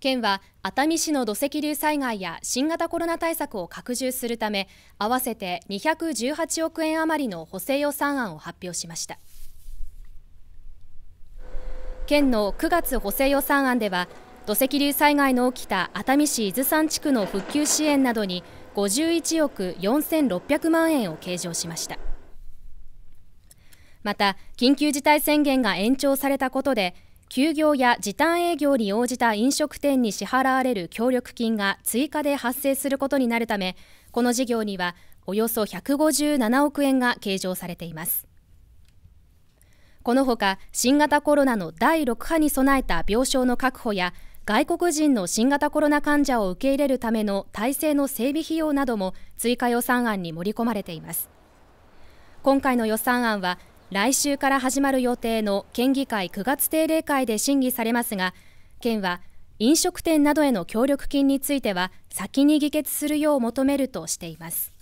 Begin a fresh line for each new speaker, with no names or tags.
県は熱海市の土石流災害や新型コロナ対策を拡充するため合わせて218億円余りの補正予算案を発表しました県の9月補正予算案では土石流災害の起きた熱海市伊豆山地区の復旧支援などに51億4600万円を計上しましたまた緊急事態宣言が延長されたことで休業や時短営業に応じた飲食店に支払われる協力金が追加で発生することになるためこの事業にはおよそ157億円が計上されていますこのほか新型コロナの第6波に備えた病床の確保や外国人の新型コロナ患者を受け入れるための体制の整備費用なども追加予算案に盛り込まれています今回の予算案は来週から始まる予定の県議会9月定例会で審議されますが県は飲食店などへの協力金については先に議決するよう求めるとしています。